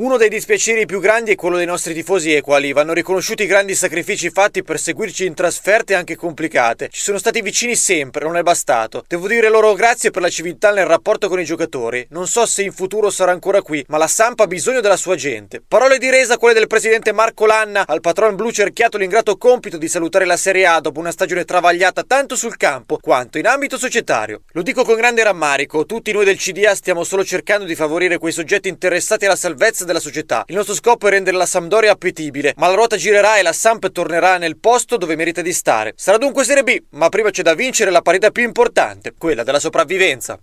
Uno dei dispiaceri più grandi è quello dei nostri tifosi equali. vanno riconosciuti i grandi sacrifici fatti per seguirci in trasferte anche complicate. Ci sono stati vicini sempre, non è bastato. Devo dire loro grazie per la civiltà nel rapporto con i giocatori. Non so se in futuro sarà ancora qui, ma la Sampa ha bisogno della sua gente. Parole di resa quelle del presidente Marco Lanna al patron blu cerchiato l'ingrato compito di salutare la Serie A dopo una stagione travagliata tanto sul campo quanto in ambito societario. Lo dico con grande rammarico, tutti noi del CDA stiamo solo cercando di favorire quei soggetti interessati alla salvezza della società. Il nostro scopo è rendere la Sampdoria appetibile, ma la ruota girerà e la Samp tornerà nel posto dove merita di stare. Sarà dunque Serie B, ma prima c'è da vincere la partita più importante, quella della sopravvivenza.